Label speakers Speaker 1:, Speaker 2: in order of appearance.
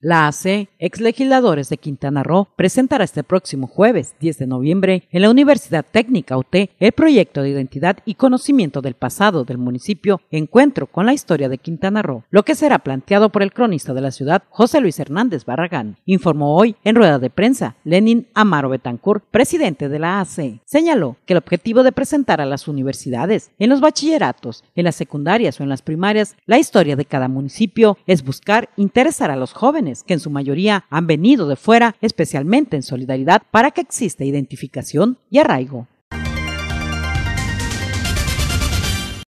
Speaker 1: La AC, legisladores de Quintana Roo, presentará este próximo jueves 10 de noviembre en la Universidad Técnica UT el proyecto de identidad y conocimiento del pasado del municipio Encuentro con la historia de Quintana Roo, lo que será planteado por el cronista de la ciudad José Luis Hernández Barragán. Informó hoy en rueda de prensa Lenin Amaro Betancourt, presidente de la AC. Señaló que el objetivo de presentar a las universidades, en los bachilleratos, en las secundarias o en las primarias, la historia de cada municipio es buscar interesar a los jóvenes que en su mayoría han venido de fuera, especialmente en solidaridad, para que exista identificación y arraigo.